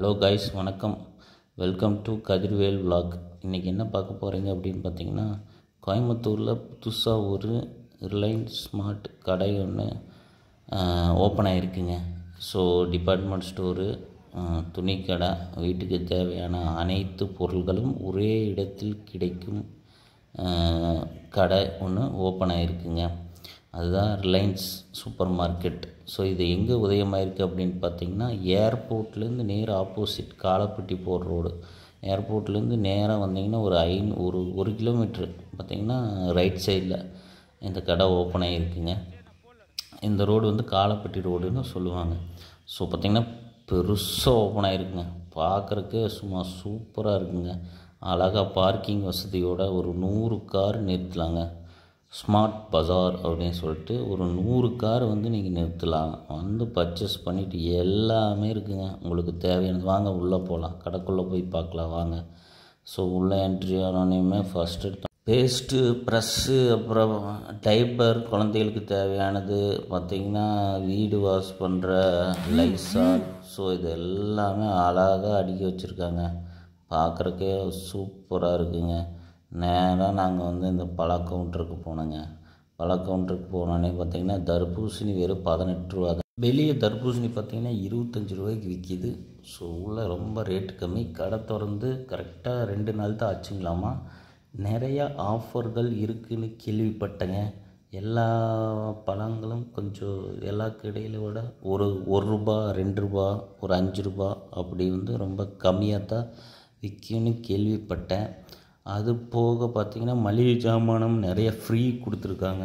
hello guys வணக்கம் welcome to Kathirvel vlog இன்றைக்கி என்ன பார்க்க போகிறீங்க அப்படின்னு பார்த்தீங்கன்னா கோயம்புத்தூரில் புதுசாக ஒரு ரிலையன்ஸ் ஸ்மார்ட் கடை ஒன்று ஓப்பன் ஆகிருக்குங்க ஸோ டிபார்ட்மெண்ட் ஸ்டோரு துணிக்கடை வீட்டுக்கு தேவையான அனைத்து பொருள்களும் ஒரே இடத்தில் கிடைக்கும் கடை ஒன்று ஓப்பன் ஆகிருக்குங்க அதுதான் ரிலையன்ஸ் சூப்பர் மார்க்கெட் ஸோ இது எங்கே உதயமாயிருக்கு அப்படின்னு பார்த்தீங்கன்னா ஏர்போர்ட்லேருந்து நேர் ஆப்போசிட் காலப்பட்டி போகிற ரோடு ஏர்போர்ட்லேருந்து நேராக வந்தீங்கன்னா ஒரு ஐநூ ஒரு ஒரு கிலோமீட்ரு பார்த்திங்கன்னா ரைட் சைடில் இந்த கடை ஓப்பன் ஆகிருக்குங்க இந்த ரோடு வந்து காலப்பட்டி ரோடுன்னு சொல்லுவாங்க ஸோ பார்த்திங்கன்னா பெருசாக ஓப்பன் ஆகிருக்குங்க பார்க்குறக்கு சும்மா சூப்பராக இருக்குங்க அழகாக பார்க்கிங் வசதியோட ஒரு நூறு கார் நிறுத்தலாங்க ஸ்மார்ட் பஜார் அப்படின்னு சொல்லிட்டு ஒரு நூறு கார் வந்து நீங்கள் நிறுத்தலாம் வந்து பர்ச்சேஸ் பண்ணிவிட்டு எல்லாமே இருக்குங்க உங்களுக்கு தேவையானது வாங்க உள்ளே போகலாம் கடைக்குள்ளே போய் பார்க்கலாம் வாங்க ஸோ உள்ளே என்ட்ரி ஆனோடனேயுமே ஃபஸ்ட்டு பேஸ்ட்டு ப்ரெஸ்ஸு அப்புறம் டைப்பர் குழந்தைகளுக்கு தேவையானது பார்த்திங்கன்னா வீடு வாஷ் பண்ணுற லைசால் ஸோ இது எல்லாமே அழகாக அடுக்கி வச்சுருக்காங்க பார்க்குறக்கே சூப்பராக இருக்குங்க நேராக நாங்கள் வந்து இந்த பல கவுண்டருக்கு போனோங்க பல கவுண்டருக்கு போனோடனே பார்த்திங்கன்னா தர்பூசணி வெறும் பதினெட்டு ரூபா தான் வெளியே தர்பூசணி பார்த்திங்கன்னா இருபத்தஞ்சி ரூபாய்க்கு விற்கிது ஸோ உள்ளே ரொம்ப ரேட்டு கம்மி கடை திறந்து கரெக்டாக ரெண்டு நாள் தான் ஆச்சுங்களாமா நிறையா ஆஃபர்கள் இருக்குதுன்னு கேள்விப்பட்டேங்க எல்லா பழங்களும் கொஞ்சம் எல்லா கடையில விட ஒரு ஒரு ரூபா ரெண்டு ரூபா ஒரு அஞ்சு ரூபா அப்படி வந்து ரொம்ப கம்மியாக தான் விற்கும்னு கேள்விப்பட்டேன் அது போக பார்த்திங்கன்னா மளிகை ஜாமானம் நிறைய ஃப்ரீ கொடுத்துருக்காங்க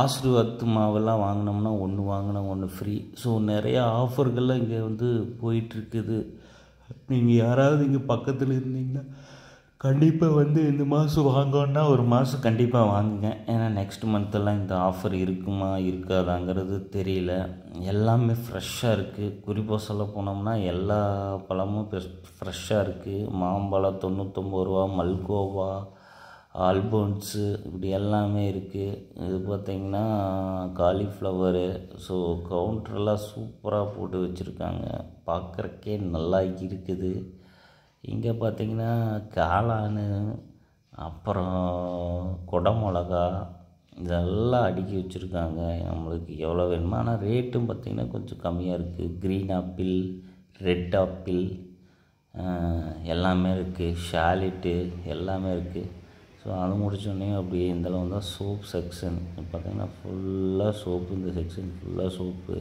ஆசீர்வாத் மாவெல்லாம் வாங்கினோம்னா ஒன்று வாங்கினா ஒன்று ஃப்ரீ ஸோ நிறையா ஆஃபர்கள்லாம் இங்கே வந்து போயிட்டுருக்குது நீங்கள் யாராவது இங்கே பக்கத்தில் இருந்தீங்கன்னா கண்டிப்பாக வந்து இந்த மாதம் வாங்கணுன்னா ஒரு மாதம் கண்டிப்பாக வாங்குங்க ஏன்னா நெக்ஸ்ட் மந்த்தெல்லாம் இந்த ஆஃபர் இருக்குமா இருக்காதாங்கிறது தெரியல எல்லாமே ஃப்ரெஷ்ஷாக இருக்குது குறிப்பாக சொல்ல போனோம்னா எல்லா பழமும் ஃப்ரெஷ்ஷாக இருக்குது மாம்பழம் தொண்ணூத்தொம்பது ரூபா மல்கோவா ஆல்போன்ஸு இப்படி எல்லாமே இருக்குது இது பார்த்திங்கன்னா காலிஃப்ளவரு ஸோ கவுண்டர்லாம் சூப்பராக போட்டு வச்சுருக்காங்க பார்க்குறக்கே நல்லா இருக்குது இங்கே பார்த்திங்கன்னா காளான் அப்புறம் குடமிளகா இதெல்லாம் அடுக்கி வச்சுருக்காங்க நம்மளுக்கு எவ்வளோ வேணுமோ ஆனால் ரேட்டும் பார்த்திங்கன்னா கொஞ்சம் கம்மியாக இருக்குது க்ரீன் ஆப்பிள் ரெட் ஆப்பிள் எல்லாமே இருக்குது ஷாலிட்டு எல்லாமே இருக்குது ஸோ அது முடிச்சோடனே அப்படியே இந்தளவு தான் சோப் செக்ஷன் பார்த்திங்கன்னா ஃபுல்லாக சோப்பு இந்த செக்ஷன் ஃபுல்லாக சோப்பு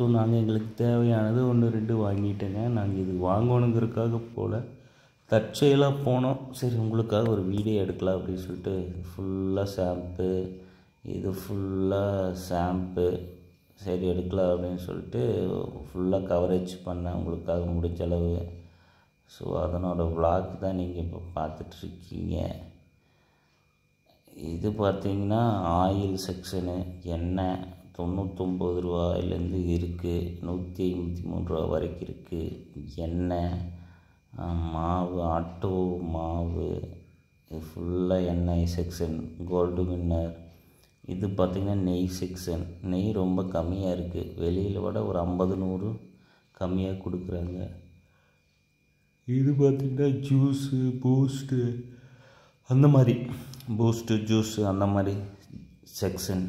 ஸோ நாங்கள் எங்களுக்கு தேவையானது ஒன்று ரெண்டு வாங்கிட்டேங்க நாங்கள் இது வாங்கணுங்கிறதுக்காக போல் தற்செயலாக போனோம் சரி உங்களுக்காக ஒரு வீடியோ எடுக்கலாம் அப்படின்னு சொல்லிட்டு ஃபுல்லாக ஷாம்பு இது ஃபுல்லாக ஷாம்பு சரி எடுக்கலாம் அப்படின்னு சொல்லிட்டு ஃபுல்லாக கவரேஜ் பண்ணேன் உங்களுக்காக முடிஞ்ச அளவு ஸோ அதனோட விளாக் தான் நீங்கள் இப்போ பார்த்துட்ருக்கீங்க இது பார்த்திங்கன்னா ஆயில் செக்ஷனு எண்ணெய் தொண்ணூத்தொம்பது ரூபாயிலேருந்து இருக்குது நூற்றி ஐம்பத்தி மூணு ரூபா வரைக்கும் இருக்குது எண்ணெய் மாவு ஆட்டோ மாவு இது ஃபுல்லாக எண்ணெய் செக்ஷன் கோல்டு வின்னர் இது பார்த்திங்கன்னா நெய் செக்ஷன் நெய் ரொம்ப கம்மியாக இருக்குது வெளியில் விட ஒரு ஐம்பது நூறு கம்மியாக கொடுக்குறாங்க இது பார்த்திங்கன்னா ஜூஸு பூஸ்ட்டு அந்த மாதிரி பூஸ்ட்டு ஜூஸு அந்த மாதிரி செக்ஷன்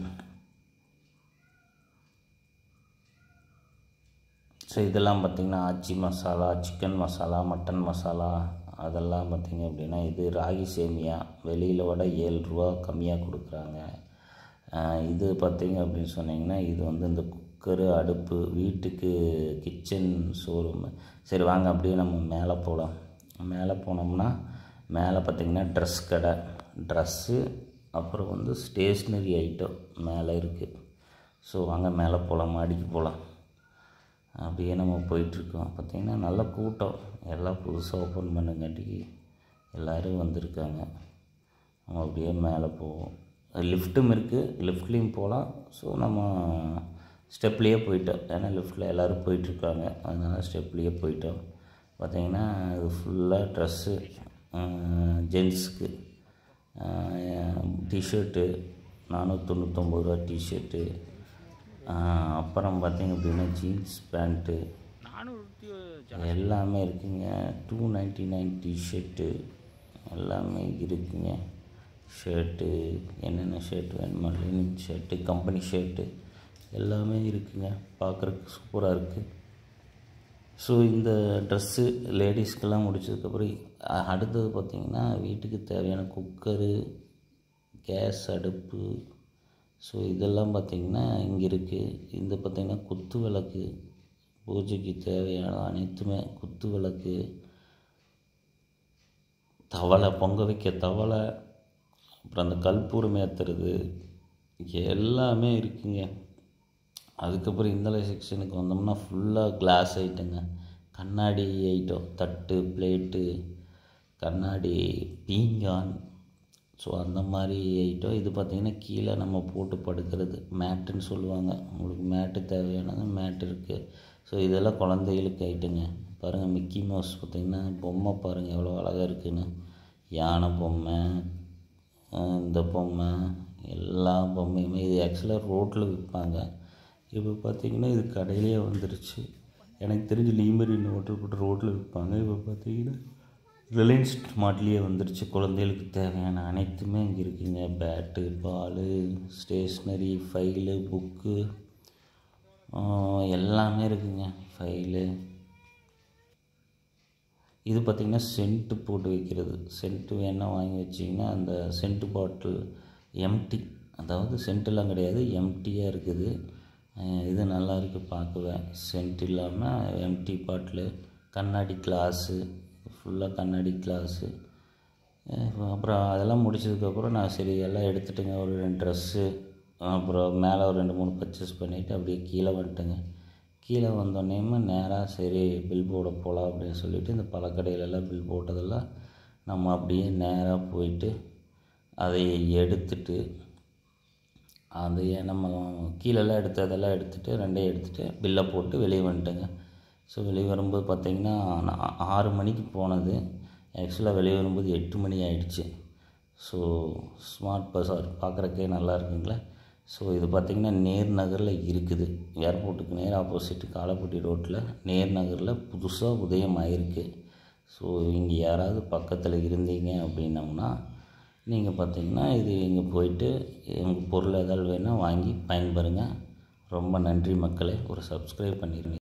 ஸோ இதெல்லாம் பார்த்திங்கன்னா ஆச்சி மசாலா சிக்கன் மசாலா மட்டன் மசாலா அதெல்லாம் பார்த்திங்க அப்படின்னா இது ராகி சேமியா வெளியில் விட ஏழு ரூபா கம்மியாக கொடுக்குறாங்க இது பார்த்திங்க அப்படின்னு சொன்னிங்கன்னா இது வந்து இந்த குக்கரு அடுப்பு வீட்டுக்கு கிச்சன் ஷோரூம் சரி வாங்க அப்படியே நம்ம மேலே போகலாம் மேலே போனோம்னா மேலே பார்த்திங்கன்னா ட்ரெஸ் கடை ட்ரெஸ்ஸு அப்புறம் வந்து ஸ்டேஷ்னரி ஐட்டம் மேலே இருக்குது ஸோ வாங்க மேலே போகலாம் மாடிக்கு போகலாம் அப்படியே நம்ம போயிட்டுருக்கோம் பார்த்திங்கன்னா நல்ல கூட்டம் எல்லாம் புதுசாக ஓப்பன் பண்ணுங்காட்டிக்கு எல்லோரும் வந்திருக்காங்க நம்ம அப்படியே மேலே போவோம் லிஃப்ட்டும் இருக்குது லிஃப்ட்லேயும் போகலாம் ஸோ நம்ம ஸ்டெப்லேயே போயிட்டோம் ஏன்னா லிஃப்ட்டில் எல்லோரும் போயிட்டுருக்காங்க அதனால் ஸ்டெப்லேயே போயிட்டோம் பார்த்திங்கன்னா அது ஃபுல்லாக ட்ரெஸ்ஸு ஜென்ஸுக்கு டிஷர்ட்டு நானூற்றி தொண்ணூற்றொம்பது ரூபா டிஷர்ட்டு அப்புறம் பார்த்தீங்க அப்படின்னா ஜீன்ஸ் பேண்ட்டு எல்லாமே இருக்குங்க டூ நைன்ட்டி நைன் டிஷர்ட்டு எல்லாமே இருக்குங்க ஷர்ட்டு என்னென்ன ஷர்ட் வேணுமோ லினிங் ஷர்ட்டு கம்பெனி ஷர்ட்டு எல்லாமே இருக்குங்க பார்க்குறக்கு சூப்பராக இருக்குது ஸோ இந்த ட்ரெஸ்ஸு லேடிஸ்க்கெல்லாம் முடிச்சதுக்கப்புறம் அடுத்தது பார்த்திங்கன்னா வீட்டுக்கு தேவையான குக்கரு கேஸ் அடுப்பு ஸோ இதெல்லாம் பார்த்திங்கன்னா இங்கே இருக்குது இந்த பார்த்திங்கன்னா குத்து விளக்கு பூஜைக்கு தேவையான அனைத்துமே குத்து விளக்கு தவளை பொங்க வைக்க தவளை அப்புறம் அந்த கல்பூரம் ஏற்றுறது எல்லாமே இருக்குங்க அதுக்கப்புறம் இந்த செக்ஷனுக்கு வந்தோம்னா ஃபுல்லாக கிளாஸ் ஐட்டங்க கண்ணாடி ஐட்டம் தட்டு பிளேட்டு கண்ணாடி பீங்கான் ஸோ அந்த மாதிரி ஐட்டம் இது பார்த்திங்கன்னா கீழே நம்ம போட்டு படுக்கிறது மேட்டுன்னு சொல்லுவாங்க உங்களுக்கு மேட்டு தேவையானது மேட் இருக்குது ஸோ இதெல்லாம் குழந்தைகளுக்கு ஐட்டங்க பாருங்கள் மிக்கி மவுஸ் பார்த்திங்கன்னா பொம்மை பாருங்கள் எவ்வளோ அழகாக இருக்குதுன்னு யானை பொம்மை இந்த பொம்மை எல்லா பொம்மையுமே இது ஆக்சுவலாக ரோட்டில் விற்பாங்க இப்போ பார்த்திங்கன்னா இது கடையிலே வந்துருச்சு எனக்கு தெரிஞ்சு லீமரின் ஓட்டல் போட்டு ரோட்டில் விற்பாங்க இப்போ பார்த்திங்கன்னா ரிலையன்ஸ் மாட்லேயே வந்துருச்சு குழந்தைகளுக்கு தேவையான அனைத்துமே இங்கே இருக்குங்க bat ball stationery file book எல்லாமே இருக்குங்க ஃபைலு இது பார்த்திங்கன்னா சென்ட்டு போட்டு வைக்கிறது சென்ட்டு வேணால் வாங்கி வச்சிங்கன்னா அந்த சென்ட்டு பாட்டில் எம்டி அதாவது சென்ட்டெல்லாம் கிடையாது எம்டியாக இருக்குது இது நல்லா இருக்குது பார்க்கவே சென்ட் இல்லாமல் எம்டி பாட்டில் கண்ணாடி கிளாஸு ஃபுல்லாக கண்ணாடி கிளாஸு அப்புறம் அதெல்லாம் முடிச்சதுக்கப்புறம் நான் சரி எல்லாம் எடுத்துட்டுங்க ஒரு ரெண்டு ட்ரெஸ்ஸு அப்புறம் மேலே ஒரு ரெண்டு மூணு பர்ச்சேஸ் பண்ணிவிட்டு அப்படியே கீழே வந்துட்டேங்க கீழே வந்தோடனேமே நேராக சரி பில் போட போகலாம் அப்படின்னு சொல்லிவிட்டு இந்த பழக்கடையிலலாம் பில் போட்டதெல்லாம் நம்ம அப்படியே நேராக போயிட்டு அதை எடுத்துட்டு அதையே நம்ம கீழெல்லாம் எடுத்ததெல்லாம் எடுத்துகிட்டு ரெண்டையும் எடுத்துகிட்டு பில்லை போட்டு வெளியே வந்துட்டேங்க ஸோ வெளியே வரும்போது பார்த்திங்கன்னா நான் ஆறு மணிக்கு போனது ஆக்சுவலாக வெளியே வரும்போது எட்டு மணி ஆகிடுச்சு ஸோ ஸ்மார்ட் பஸ்ஸார் பார்க்குறக்கே நல்லா இருக்குங்களே ஸோ இது பார்த்திங்கன்னா நேர் நகரில் இருக்குது ஏர்போர்ட்டுக்கு நேர் ஆப்போசிட் காலப்பட்டி ரோட்டில் நேர் நகரில் புதுசாக உதயம் ஆகிருக்கு ஸோ இங்கே யாராவது பக்கத்தில் இருந்தீங்க அப்படின்னம்னா நீங்கள் பார்த்திங்கன்னா இது இங்கே போயிட்டு எங்கள் பொருள் ஏதாவது வேணால் வாங்கி பயன்பெறுங்க ரொம்ப நன்றி மக்களே ஒரு சப்ஸ்கிரைப் பண்ணிடுங்க